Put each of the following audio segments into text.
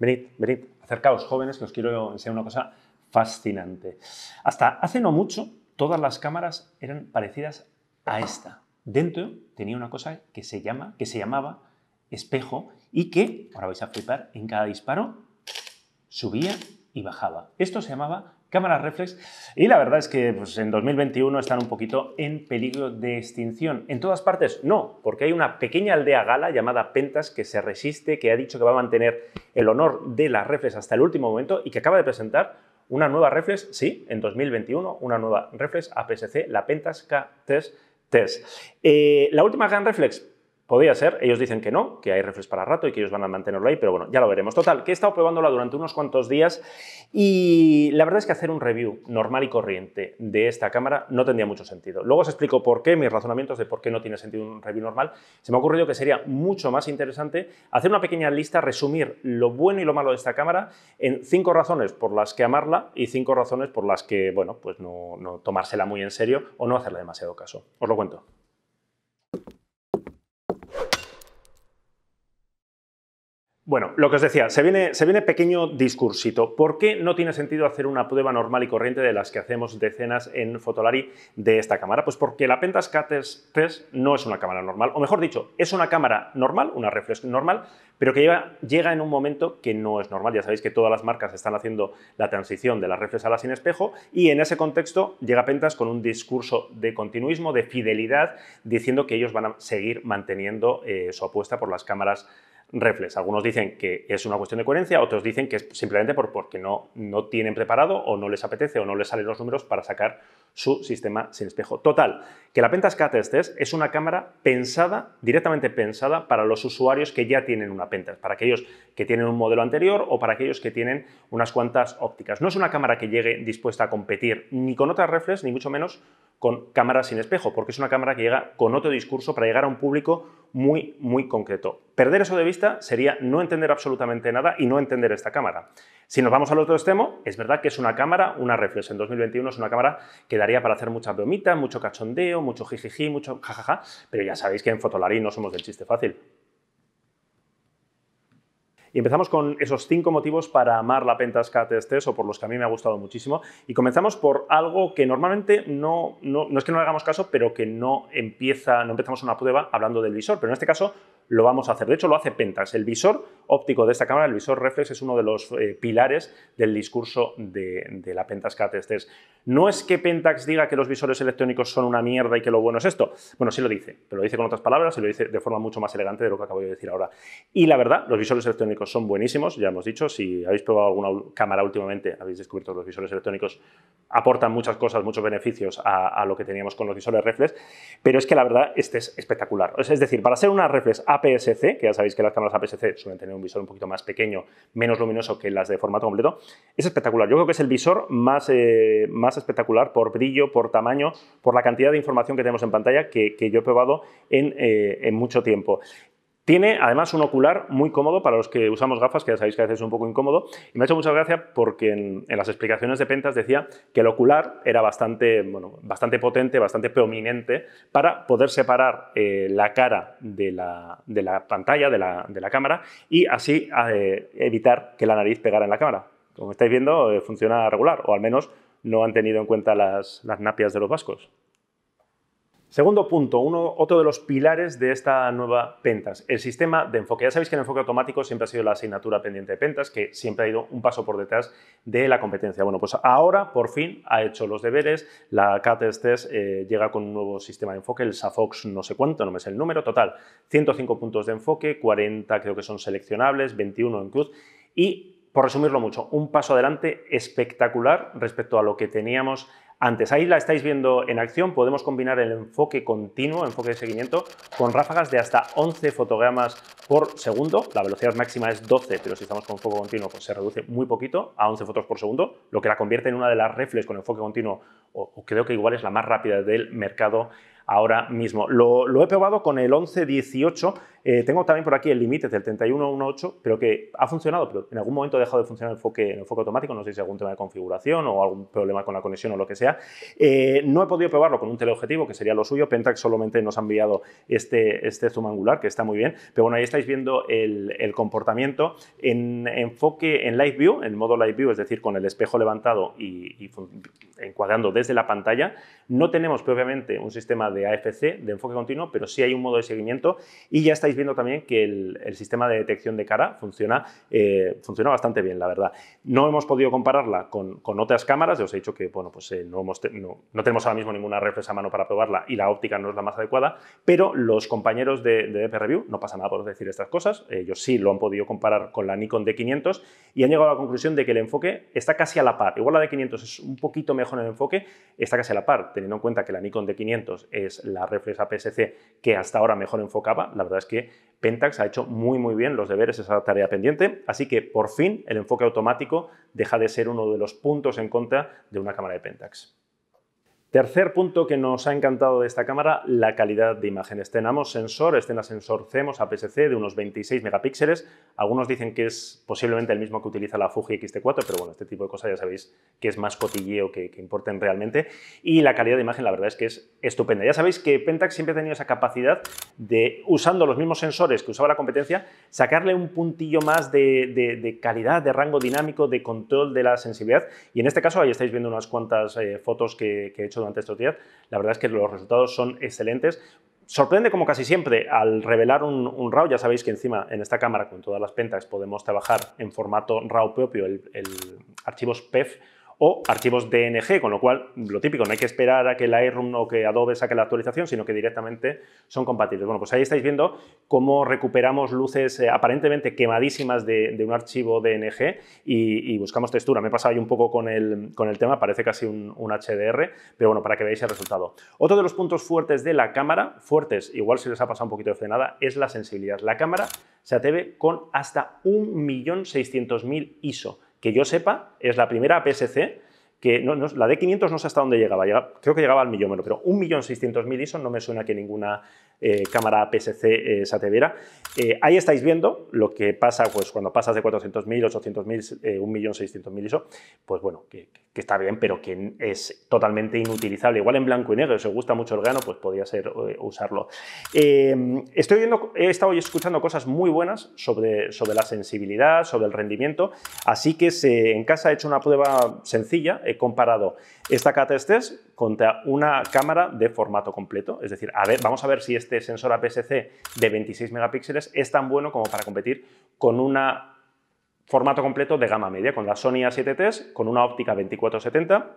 Venid, venid, acercaos jóvenes, que os quiero enseñar una cosa fascinante. Hasta hace no mucho, todas las cámaras eran parecidas a esta. Dentro tenía una cosa que se, llama, que se llamaba espejo y que, ahora vais a flipar, en cada disparo subía y bajaba. Esto se llamaba Cámara reflex y la verdad es que pues, en 2021 están un poquito en peligro de extinción. En todas partes no, porque hay una pequeña aldea gala llamada Pentas que se resiste, que ha dicho que va a mantener el honor de las reflex hasta el último momento y que acaba de presentar una nueva reflex, sí, en 2021, una nueva reflex APS-C, la Pentas K3 Test. E eh, la última gran reflex Podría ser, ellos dicen que no, que hay refresh para rato y que ellos van a mantenerlo ahí, pero bueno, ya lo veremos. Total, que he estado probándola durante unos cuantos días y la verdad es que hacer un review normal y corriente de esta cámara no tendría mucho sentido. Luego os explico por qué, mis razonamientos de por qué no tiene sentido un review normal. Se me ha ocurrido que sería mucho más interesante hacer una pequeña lista, resumir lo bueno y lo malo de esta cámara en cinco razones por las que amarla y cinco razones por las que, bueno, pues no, no tomársela muy en serio o no hacerle demasiado caso. Os lo cuento. Bueno, lo que os decía, se viene, pequeño discursito. ¿Por qué no tiene sentido hacer una prueba normal y corriente de las que hacemos decenas en Fotolari de esta cámara? Pues porque la Pentascates 3 no es una cámara normal, o mejor dicho, es una cámara normal, una reflex normal, pero que llega en un momento que no es normal. Ya sabéis que todas las marcas están haciendo la transición de las reflex a las sin espejo y en ese contexto llega Pentas con un discurso de continuismo, de fidelidad, diciendo que ellos van a seguir manteniendo eh, su apuesta por las cámaras reflex. Algunos dicen que es una cuestión de coherencia, otros dicen que es simplemente por, porque no, no tienen preparado o no les apetece o no les salen los números para sacar su sistema sin espejo. Total, que la Penta Test es una cámara pensada, directamente pensada para los usuarios que ya tienen una Pentas, para aquellos que tienen un modelo anterior o para aquellos que tienen unas cuantas ópticas. No es una cámara que llegue dispuesta a competir ni con otras reflex, ni mucho menos con cámaras sin espejo, porque es una cámara que llega con otro discurso para llegar a un público muy, muy concreto. Perder eso de vista sería no entender absolutamente nada y no entender esta cámara. Si nos vamos al otro extremo, es verdad que es una cámara, una reflex. En 2021 es una cámara que daría para hacer mucha bromita, mucho cachondeo, mucho jijiji, mucho jajaja, pero ya sabéis que en Fotolarí no somos del chiste fácil. Y empezamos con esos cinco motivos para amar la pentascate st o por los que a mí me ha gustado muchísimo. Y comenzamos por algo que normalmente no, no, no es que no le hagamos caso, pero que no empieza, no empezamos una prueba hablando del visor. Pero en este caso lo vamos a hacer. De hecho, lo hace Pentax. El visor óptico de esta cámara, el visor reflex, es uno de los eh, pilares del discurso de, la Pentax K3 No es que Pentax diga que los visores electrónicos son una mierda y que lo bueno es esto. Bueno, sí lo dice, pero lo dice con otras palabras y lo dice de forma mucho más elegante de lo que acabo de decir ahora. Y la verdad, los visores electrónicos son buenísimos, ya hemos dicho. Si habéis probado alguna cámara últimamente, habéis descubierto que los visores electrónicos aportan muchas cosas, muchos beneficios a, lo que teníamos con los visores reflex. Pero es que la verdad, este es espectacular. Es, decir, para ser una reflex APS-C, que ya sabéis que las cámaras APS-C suelen tener un visor un poquito más pequeño, menos luminoso que las de formato completo, es espectacular. Yo creo que es el visor más, eh, más espectacular por brillo, por tamaño, por la cantidad de información que tenemos en pantalla que, yo he probado en eh, mucho tiempo. Tiene además un ocular muy cómodo para los que usamos gafas, que ya sabéis que a veces es un poco incómodo. Y me ha hecho mucha gracia porque en, las explicaciones de Pentas decía que el ocular era bastante, bastante potente, bastante prominente para poder separar eh, la cara de la, pantalla, de la, cámara, y así eh, evitar que la nariz pegara en la cámara. Como estáis viendo, eh, funciona regular, o al menos no han tenido en cuenta las, las napias de los vascos. Segundo punto, otro de los pilares de esta nueva Pentas, el sistema de enfoque. Ya sabéis que el enfoque automático siempre ha sido la asignatura pendiente de Pentas, que siempre ha ido un paso por detrás de la competencia. Bueno, pues ahora por fin ha hecho los deberes, la CATES Test eh, llega con un nuevo sistema de enfoque, el SAFOX no sé cuánto, no me sé el número, total, 105 puntos de enfoque, 40 creo que son seleccionables, 21 en cruz y, por resumirlo mucho, un paso adelante espectacular respecto a lo que teníamos antes. Ahí la estáis viendo en acción, podemos combinar el enfoque continuo, enfoque de seguimiento, con ráfagas de hasta 11 fotogramas por segundo. La velocidad máxima es 12, pero si estamos con enfoque continuo pues se reduce muy poquito a 11 fotos por segundo, lo que la convierte en una de las reflex con enfoque continuo, o creo que igual es la más rápida del mercado ahora mismo. Lo, he probado con el 1118. Eh, tengo también por aquí el límite del 3118, pero que ha funcionado, pero en algún momento ha dejado de funcionar el enfoque, el automático. No sé si algún tema de configuración o algún problema con la conexión o lo que sea. Eh, no he podido probarlo con un teleobjetivo, que sería lo suyo. Pentax solamente nos ha enviado este, este zoom angular, que está muy bien. Pero bueno, ahí estáis viendo el, comportamiento en enfoque en Live View, en modo Live View, es decir, con el espejo levantado y, y encuadrando desde la pantalla. No tenemos propiamente un sistema de de AFC, de enfoque continuo, pero sí hay un modo de seguimiento y ya estáis viendo también que el, sistema de detección de cara funciona, eh, funciona bastante bien, la verdad. No hemos podido compararla con, otras cámaras, ya os he dicho que bueno, pues, eh, no, hemos no, tenemos ahora mismo ninguna reflex a mano para probarla y la óptica no es la más adecuada, pero los compañeros de, de Review, no pasa nada por decir estas cosas, ellos sí lo han podido comparar con la Nikon D500 y han llegado a la conclusión de que el enfoque está casi a la par. Igual la D500 es un poquito mejor en el enfoque, está casi a la par, teniendo en cuenta que la Nikon D500 es la Reflex PSC que hasta ahora mejor enfocaba, la verdad es que Pentax ha hecho muy muy bien los deberes, esa tarea pendiente, así que por fin el enfoque automático deja de ser uno de los puntos en contra de una cámara de Pentax. Tercer punto que nos ha encantado de esta cámara, la calidad de imágenes. Tenemos sensor, este es sensor CMOS APS-C de unos 26 megapíxeles. Algunos dicen que es posiblemente el mismo que utiliza la Fuji X-T4, pero bueno, este tipo de cosas ya sabéis que es más cotilleo que, que, importen realmente. Y la calidad de imagen la verdad es que es estupenda. Ya sabéis que Pentax siempre ha tenido esa capacidad de, usando los mismos sensores que usaba la competencia, sacarle un puntillo más de, calidad, de rango dinámico, de control de la sensibilidad. Y en este caso ahí estáis viendo unas cuantas eh, fotos que he hecho durante estos días, la verdad es que los resultados son excelentes. Sorprende como casi siempre al revelar un, RAW, ya sabéis que encima en esta cámara con todas las pentas podemos trabajar en formato RAW propio, el, el archivos PEF, o archivos DNG, con lo cual lo típico, no hay que esperar a que Lightroom o que Adobe saque la actualización, sino que directamente son compatibles. Bueno, pues ahí estáis viendo cómo recuperamos luces eh, aparentemente quemadísimas de, un archivo DNG y, y, buscamos textura. Me he pasado ahí un poco con el, tema, parece casi un, HDR, pero bueno, para que veáis el resultado. Otro de los puntos fuertes de la cámara, fuertes, igual si les ha pasado un poquito de frenada, es la sensibilidad. La cámara se atreve con hasta 1.600.000 ISO que yo sepa, es la primera PSC que no, la de 500 no sé hasta dónde llegaba, creo que llegaba al millómetro, pero 1.600.000 ISO no me suena que ninguna eh, cámara PSC eh, se atreviera. Eh, ahí estáis viendo lo que pasa pues, cuando pasas de 400.000, 800.000, 1.600.000 ISO, pues bueno, que, está bien, pero que es totalmente inutilizable. Igual en blanco y negro, si os gusta mucho el grano, pues podría ser eh, usarlo. Em, estoy viendo he estado escuchando cosas muy buenas sobre, sobre la sensibilidad, sobre el rendimiento, así que en casa he hecho una prueba sencilla, he comparado esta kts test contra una cámara de formato completo. Es decir, vamos a ver si este sensor APS-C de 26 megapíxeles es tan bueno como para competir con un formato completo de gama media, con la Sony A7 III, con una óptica 2470,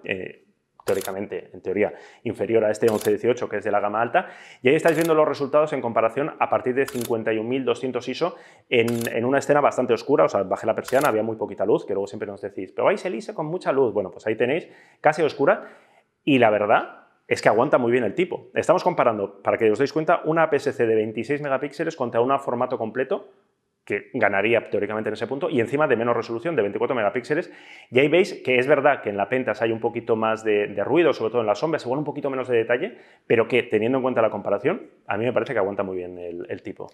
teóricamente, en teoría, inferior a este 1118, que es de la gama alta. Y ahí estáis viendo los resultados en comparación a partir de 51.200 ISO en, una escena bastante oscura, o sea, bajé la persiana, había muy poquita luz, que luego siempre nos decís, pero ahí se con mucha luz. Bueno, pues ahí tenéis, casi oscura, y la verdad es que aguanta muy bien el tipo. Estamos comparando, para que os deis cuenta, una aps de 26 megapíxeles contra un formato completo que ganaría teóricamente en ese punto, y encima de menos resolución, de 24 megapíxeles. Y ahí veis que es verdad que en la Pentas hay un poquito más de, ruido, sobre todo en las sombras, según un poquito menos de detalle, pero que teniendo en cuenta la comparación, a mí me parece que aguanta muy bien el tipo.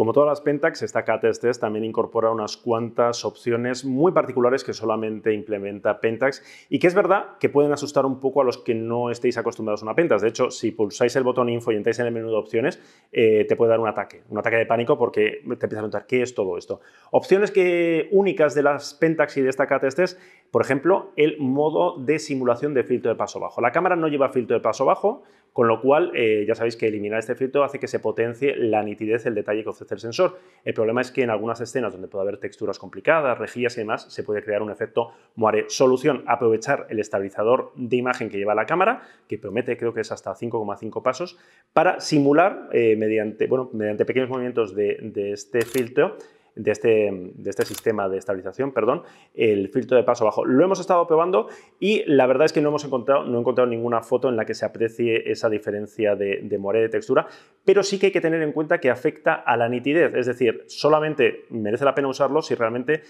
Como todas las Pentax, esta KTS también incorpora unas cuantas opciones muy particulares que solamente implementa Pentax y que es verdad que pueden asustar un poco a los que no estéis acostumbrados a una Pentax. De hecho, si pulsáis el botón info y entráis en el menú de opciones, eh, te puede dar un ataque, un ataque de pánico porque te empiezas a preguntar qué es todo esto. Opciones que, únicas de las Pentax y de esta KTS por ejemplo, el modo de simulación de filtro de paso bajo. La cámara no lleva filtro de paso bajo, con lo cual, eh, ya sabéis que eliminar este filtro hace que se potencie la nitidez, el detalle que ofrece el sensor. El problema es que en algunas escenas donde puede haber texturas complicadas, rejillas y demás, se puede crear un efecto moire. Solución, aprovechar el estabilizador de imagen que lleva la cámara, que promete creo que es hasta 5,5 pasos, para simular eh, mediante, bueno, mediante pequeños movimientos de, de este filtro de este, de este sistema de estabilización, perdón, el filtro de paso bajo. Lo hemos estado probando y la verdad es que no hemos encontrado, no encontrado ninguna foto en la que se aprecie esa diferencia de, de de textura, pero sí que hay que tener en cuenta que afecta a la nitidez, es decir, solamente merece la pena usarlo si realmente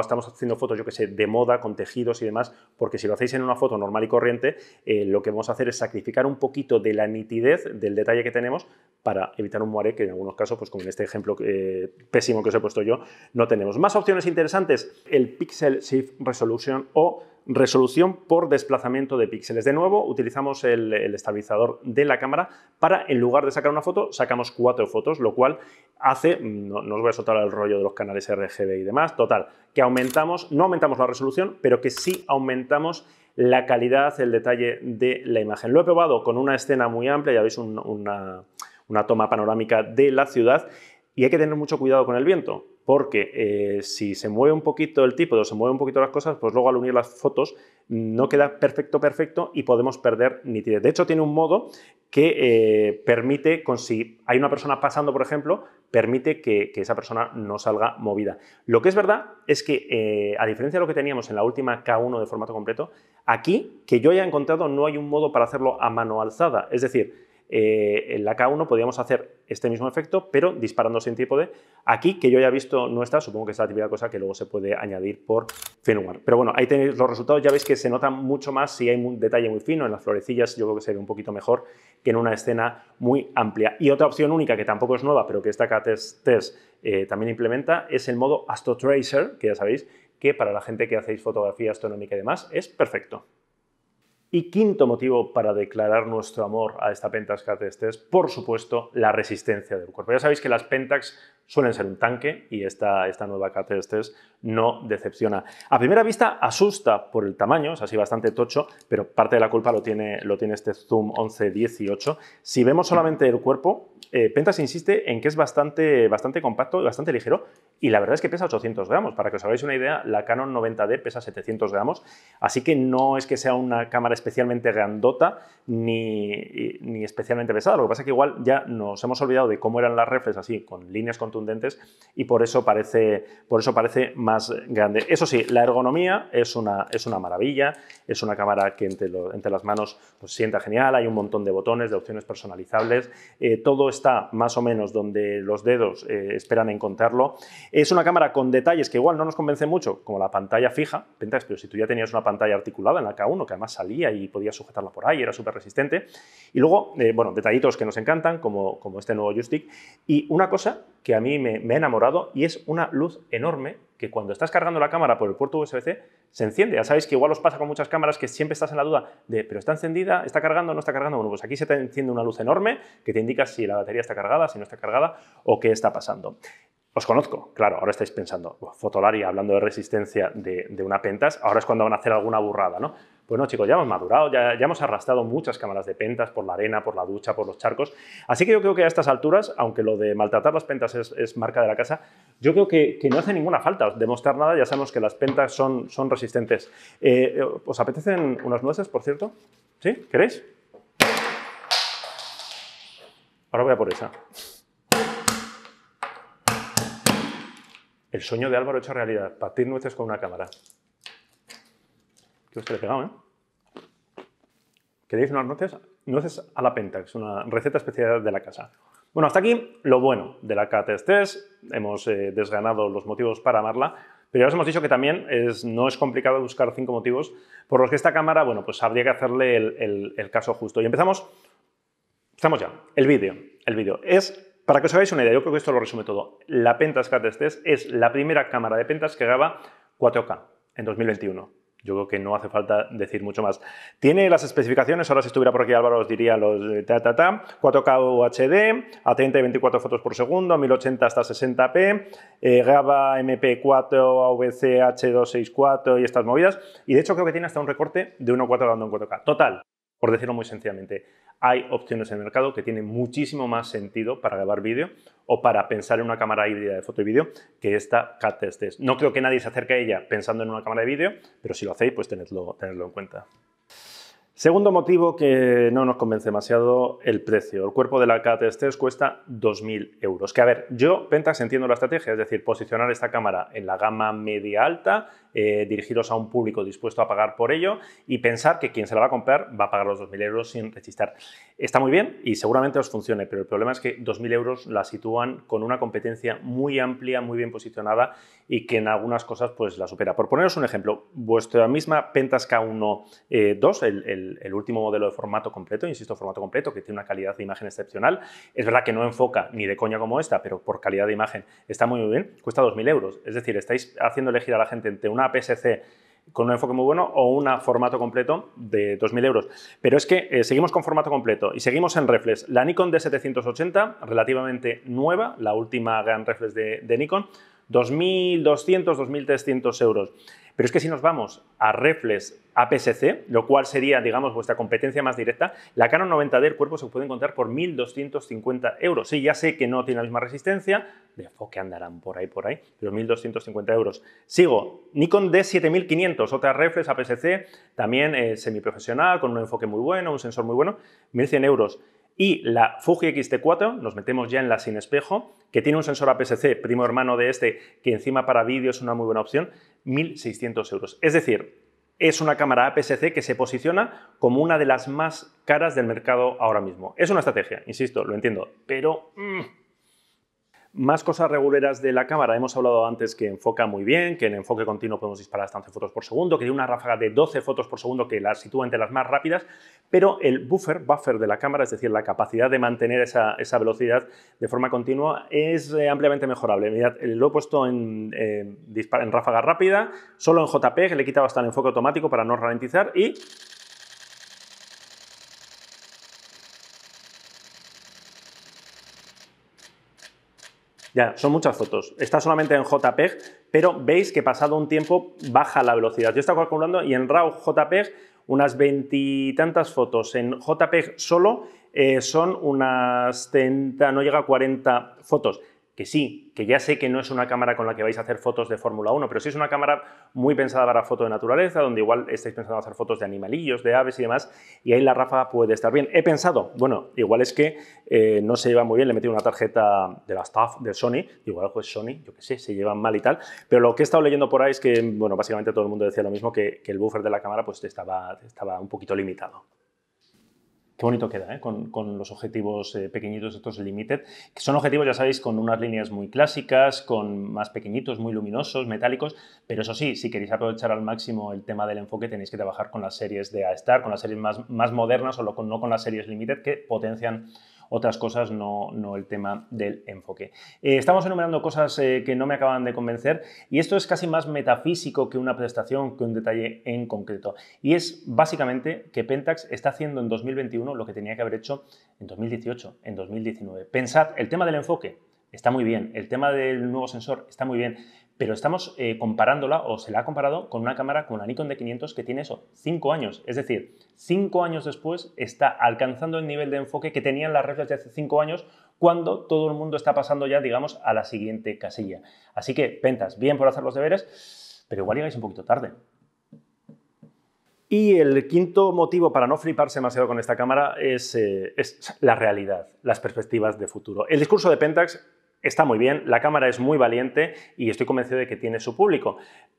estamos haciendo fotos, yo que sé, de moda, con tejidos y demás, porque si lo hacéis en una foto normal y corriente, eh, lo que vamos a hacer es sacrificar un poquito de la nitidez del detalle que tenemos para evitar un muere que en algunos casos, pues como en este ejemplo eh, pésimo que os he puesto yo, no tenemos. Más opciones interesantes, el Pixel Shift Resolution o resolución por desplazamiento de píxeles. De nuevo, utilizamos el, estabilizador de la cámara para, en lugar de sacar una foto, sacamos cuatro fotos, lo cual hace, mm, no, os voy a soltar el rollo de los canales RGB y demás, total, que aumentamos, no aumentamos la resolución, pero que sí aumentamos la calidad, el detalle de la imagen. Lo he probado con una escena muy amplia, ya veis una, una toma panorámica de la ciudad y hay que tener mucho cuidado con el viento, porque eh, si se mueve un poquito el tipo o se mueven un poquito las cosas, pues luego al unir las fotos no queda perfecto, perfecto y podemos perder nitidez. De hecho, tiene un modo que eh, permite, con si hay una persona pasando, por ejemplo, permite que, esa persona no salga movida. Lo que es verdad es que, eh, a diferencia de lo que teníamos en la última K1 de formato completo, aquí, que yo haya encontrado, no hay un modo para hacerlo a mano alzada. Es decir, eh, en la K1 podíamos hacer este mismo efecto, pero disparando sin de Aquí, que yo ya he visto, no está, supongo que es la típica cosa que luego se puede añadir por firmware. Pero bueno, ahí tenéis los resultados, ya veis que se nota mucho más si hay un detalle muy fino, en las florecillas yo creo que se ve un poquito mejor que en una escena muy amplia. Y otra opción única, que tampoco es nueva, pero que esta K3 eh, también implementa, es el modo Tracer, que ya sabéis, que para la gente que hacéis fotografía astronómica y demás es perfecto. Y quinto motivo para declarar nuestro amor a esta Pentax es, por supuesto, la resistencia del cuerpo. Ya sabéis que las Pentax suelen ser un tanque y esta, esta nueva 3 no decepciona. A primera vista asusta por el tamaño, es así bastante tocho, pero parte de la culpa lo tiene, lo tiene este Zoom 1118. Si vemos solamente el cuerpo, eh, Pentas insiste en que es bastante, bastante compacto y bastante ligero y la verdad es que pesa 800 gramos. Para que os hagáis una idea, la Canon 90D pesa 700 gramos, así que no es que sea una cámara especialmente grandota ni, ni especialmente pesada. Lo que pasa es que igual ya nos hemos olvidado de cómo eran las reflex así, con líneas con y por eso parece, por eso parece más grande. Eso sí, la ergonomía es una, es una maravilla, es una cámara que entre, las manos pues, sienta genial, hay un montón de botones, de opciones personalizables, eh, todo está más o menos donde los dedos eh, esperan encontrarlo. Es una cámara con detalles que igual no nos convence mucho, como la pantalla fija, pero si tú ya tenías una pantalla articulada en la K1, que además salía y podías sujetarla por ahí, era súper resistente. Y luego, eh, bueno, detallitos que nos encantan, como, como este nuevo joystick. Y una cosa que a mí mí me, ha enamorado y es una luz enorme que cuando estás cargando la cámara por el puerto USB-C se enciende. Ya sabéis que igual os pasa con muchas cámaras que siempre estás en la duda de, pero está encendida, está cargando, no está cargando. Bueno, pues aquí se te enciende una luz enorme que te indica si la batería está cargada, si no está cargada o qué está pasando. Os conozco, claro, ahora estáis pensando, fotolaria, hablando de resistencia de, de una Pentas, ahora es cuando van a hacer alguna burrada, ¿no? no chicos, ya hemos madurado, ya, ya hemos arrastrado muchas cámaras de pentas por la arena, por la ducha, por los charcos. Así que yo creo que a estas alturas, aunque lo de maltratar las pentas es, marca de la casa, yo creo que, no hace ninguna falta demostrar nada. Ya sabemos que las pentas son, son resistentes. Eh, ¿Os apetecen unas nueces, por cierto? ¿Sí? ¿Queréis? Ahora voy a por esa. El sueño de Álvaro hecho realidad, partir nueces con una cámara que pegado, ¿eh? ¿Queréis unas nueces? Nueces a la Pentax, una receta especial de la casa. Bueno, hasta aquí lo bueno de la K-Test Hemos eh, desganado los motivos para amarla, pero ya os hemos dicho que también es, no es complicado buscar cinco motivos por los que esta cámara, bueno, pues habría que hacerle el, caso justo. Y empezamos, estamos ya, el vídeo. El vídeo es, para que os hagáis una idea, yo creo que esto lo resume todo. La Pentax K-Test es la primera cámara de Pentax que graba 4K en 2021. Yo creo que no hace falta decir mucho más. Tiene las especificaciones, ahora si estuviera por aquí Álvaro os diría los ta, ta, ta 4K UHD, a 30 y 24 fotos por segundo, 1080 hasta 60p, eh, GABA MP4, AVC H264 y estas movidas. Y de hecho creo que tiene hasta un recorte de 1.4 dando en 4K. Total, por decirlo muy sencillamente, hay opciones en el mercado que tienen muchísimo más sentido para grabar vídeo o para pensar en una cámara híbrida de foto y vídeo que esta Cat Test No creo que nadie se acerque a ella pensando en una cámara de vídeo, pero si lo hacéis, pues tenedlo, en cuenta. Segundo motivo que no nos convence demasiado, el precio. El cuerpo de la Cat3 cuesta 2.000 euros. Que a ver, yo, Pentax, entiendo la estrategia, es decir, posicionar esta cámara en la gama media alta eh, dirigidos a un público dispuesto a pagar por ello y pensar que quien se la va a comprar va a pagar los 2.000 euros sin rechistar. Está muy bien y seguramente os funcione, pero el problema es que 2.000 euros la sitúan con una competencia muy amplia, muy bien posicionada y que en algunas cosas pues la supera. Por poneros un ejemplo, vuestra misma Pentas K1 2, eh, el, el, el, último modelo de formato completo, insisto, formato completo, que tiene una calidad de imagen excepcional, es verdad que no enfoca ni de coña como esta, pero por calidad de imagen está muy bien, cuesta 2.000 euros. Es decir, estáis haciendo elegir a la gente entre una PSC con un enfoque muy bueno o un formato completo de 2.000 euros. Pero es que eh, seguimos con formato completo y seguimos en reflex. La Nikon D780, relativamente nueva, la última gran reflex de, de Nikon, 2.200, 2.300 euros. Pero es que si nos vamos a reflex APS-C, lo cual sería, digamos, vuestra competencia más directa, la Canon 90D, cuerpo se puede encontrar por 1.250 euros. Sí, ya sé que no tiene la misma resistencia, de enfoque andarán por ahí, por ahí, pero 1.250 euros. Sigo, Nikon D7500, otra reflex APS-C, también eh, semiprofesional, con un enfoque muy bueno, un sensor muy bueno, 1.100 euros. Y la Fuji xt 4 nos metemos ya en la sin espejo, que tiene un sensor APS-C, primo hermano de este, que encima para vídeo es una muy buena opción, 1.600 euros. Es decir, es una cámara APS-C que se posiciona como una de las más caras del mercado ahora mismo. Es una estrategia, insisto, lo entiendo, pero... Mm, más cosas reguleras de la cámara. Hemos hablado antes que enfoca muy bien, que en enfoque continuo podemos disparar hasta 11 fotos por segundo, que tiene una ráfaga de 12 fotos por segundo que la sitúa entre las más rápidas, pero el buffer, buffer de la cámara, es decir, la capacidad de mantener esa, velocidad de forma continua, es eh, ampliamente mejorable. Mirad, eh, lo he puesto en, eh, en ráfaga rápida, solo en que le he quitado hasta el enfoque automático para no ralentizar y Ya, son muchas fotos. Está solamente en JPEG, pero veis que pasado un tiempo baja la velocidad. Yo estaba calculando y en RAW JPEG unas veintitantas fotos. En JPEG solo eh, son unas 30, no llega a 40 fotos que sí, que ya sé que no es una cámara con la que vais a hacer fotos de Fórmula 1, pero sí es una cámara muy pensada para fotos de naturaleza, donde igual estáis pensando hacer fotos de animalillos, de aves y demás, y ahí la rafa puede estar bien. He pensado, bueno, igual es que eh, no se lleva muy bien, le he metido una tarjeta de la staff de Sony, igual pues Sony, yo qué sé, se llevan mal y tal, pero lo que he estado leyendo por ahí es que, bueno, básicamente todo el mundo decía lo mismo, que, que el buffer de la cámara pues estaba, estaba un poquito limitado. Qué bonito queda, ¿eh? con, los objetivos pequeñitos eh, pequeñitos, estos limited, que son objetivos, ya sabéis, con unas líneas muy clásicas, con más pequeñitos, muy luminosos, metálicos, pero eso sí, si queréis aprovechar al máximo el tema del enfoque, tenéis que trabajar con las series de A-Star, con las series más, más modernas o no con las series limited que potencian otras cosas, no, no el tema del enfoque. Eh, estamos enumerando cosas eh, que no me acaban de convencer y esto es casi más metafísico que una prestación, que un detalle en concreto. Y es básicamente que Pentax está haciendo en 2021 lo que tenía que haber hecho en 2018, en 2019. Pensad, el tema del enfoque está muy bien, el tema del nuevo sensor está muy bien, pero estamos eh, comparándola o se la ha comparado con una cámara como la Nikon D500 que tiene eso, 5 años. Es decir, 5 años después está alcanzando el nivel de enfoque que tenían las reglas de hace 5 años cuando todo el mundo está pasando ya, digamos, a la siguiente casilla. Así que, pentas, bien por hacer los deberes, pero igual llegáis un poquito tarde. Y el quinto motivo para no fliparse demasiado con esta cámara es eh, la realidad, las perspectivas de futuro. El discurso de Pentax está muy bien, la cámara es muy valiente y estoy convencido de que tiene su público,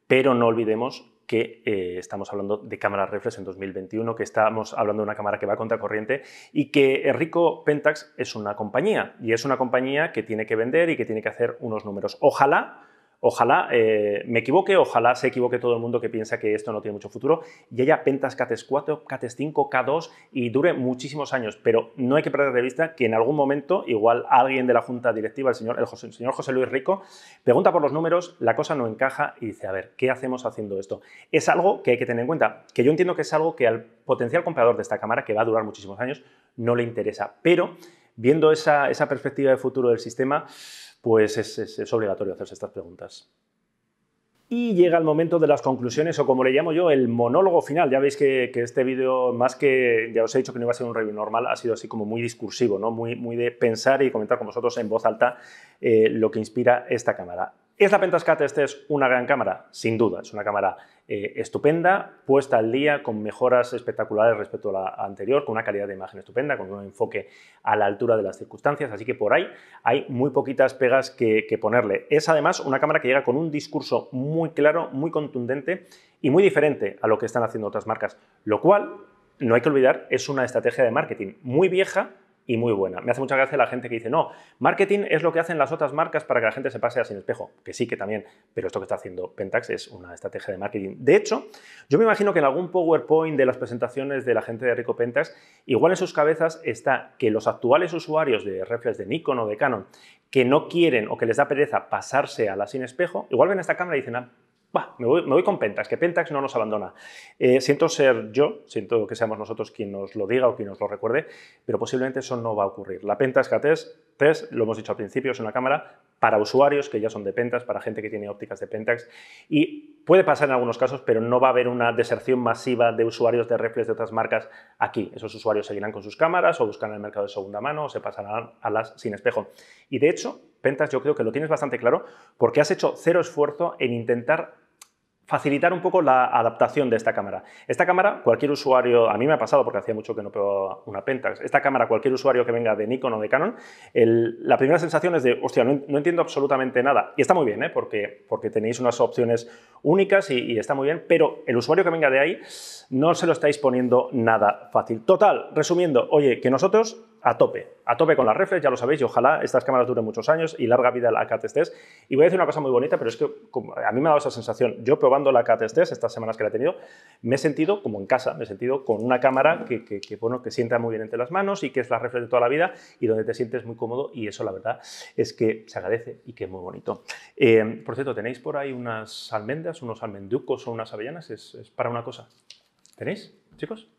pero no olvidemos que eh, estamos hablando de cámaras reflex en 2021, que estamos hablando de una cámara que va contra corriente y que Rico Pentax es una compañía y es una compañía que tiene que vender y que tiene que hacer unos números. Ojalá Ojalá eh, me equivoque, ojalá se equivoque todo el mundo que piensa que esto no tiene mucho futuro y haya pentas CATES 4, CATES 5, K2 y dure muchísimos años. Pero no hay que perder de vista que en algún momento, igual alguien de la junta directiva, el señor, el, José, el señor José Luis Rico, pregunta por los números, la cosa no encaja y dice, a ver, ¿qué hacemos haciendo esto? Es algo que hay que tener en cuenta, que yo entiendo que es algo que al potencial comprador de esta cámara, que va a durar muchísimos años, no le interesa. Pero viendo esa, perspectiva de futuro del sistema, pues es, obligatorio hacerse estas preguntas. Y llega el momento de las conclusiones, o como le llamo yo, el monólogo final. Ya veis que, este vídeo, más que ya os he dicho que no iba a ser un review normal, ha sido así como muy discursivo, ¿no? muy, de pensar y comentar con vosotros en voz alta eh, lo que inspira esta cámara. ¿Es la Pentascat este es una gran cámara? Sin duda, es una cámara eh, estupenda, puesta al día, con mejoras espectaculares respecto a la anterior, con una calidad de imagen estupenda, con un enfoque a la altura de las circunstancias, así que por ahí hay muy poquitas pegas que ponerle. Es además una cámara que llega con un discurso muy claro, muy contundente y muy diferente a lo que están haciendo otras marcas, lo cual, no hay que olvidar, es una estrategia de marketing muy vieja, y muy buena. Me hace mucha gracia la gente que dice, no, marketing es lo que hacen las otras marcas para que la gente se pase a sin espejo, que sí que también, pero esto que está haciendo Pentax es una estrategia de marketing. De hecho, yo me imagino que en algún PowerPoint de las presentaciones de la gente de Rico Pentax, igual en sus cabezas está que los actuales usuarios de reflex de Nikon o de Canon que no quieren o que les da pereza pasarse a la sin espejo, igual ven esta cámara y dicen, ah, me, voy, con Pentax, que Pentax no nos abandona. Eh, siento ser yo, siento que seamos nosotros quien nos lo diga o quien nos lo recuerde, pero posiblemente eso no va a ocurrir. La Pentax K3, lo hemos dicho al principio, es una cámara para usuarios que ya son de Pentax, para gente que tiene ópticas de Pentax, y puede pasar en algunos casos, pero no va a haber una deserción masiva de usuarios de reflex de otras marcas aquí. Esos usuarios seguirán con sus cámaras o buscarán el mercado de segunda mano o se pasarán a las sin espejo. Y de hecho, Pentas, yo creo que lo tienes bastante claro, porque has hecho cero esfuerzo en intentar facilitar un poco la adaptación de esta cámara. Esta cámara, cualquier usuario, a mí me ha pasado porque hacía mucho que no probaba una Pentax, esta cámara, cualquier usuario que venga de Nikon o de Canon, la primera sensación es de, hostia, no, entiendo absolutamente nada. Y está muy bien, ¿eh? porque, tenéis unas opciones únicas y, está muy bien, pero el usuario que venga de ahí no se lo estáis poniendo nada fácil. Total, resumiendo, oye, que nosotros a tope, a tope con la reflex, ya lo sabéis, y ojalá estas cámaras duren muchos años y larga vida la kt Y voy a decir una cosa muy bonita, pero es que a mí me ha dado esa sensación. Yo probando la kt estas semanas que la he tenido, me he sentido como en casa, me he sentido con una cámara que, bueno, que sienta muy bien entre las manos y que es la reflex de toda la vida y donde te sientes muy cómodo y eso la verdad es que se agradece y que es muy bonito. Eh, por cierto, ¿tenéis por ahí unas almendras, unos almenducos o unas avellanas? es para una cosa. ¿Tenéis, chicos?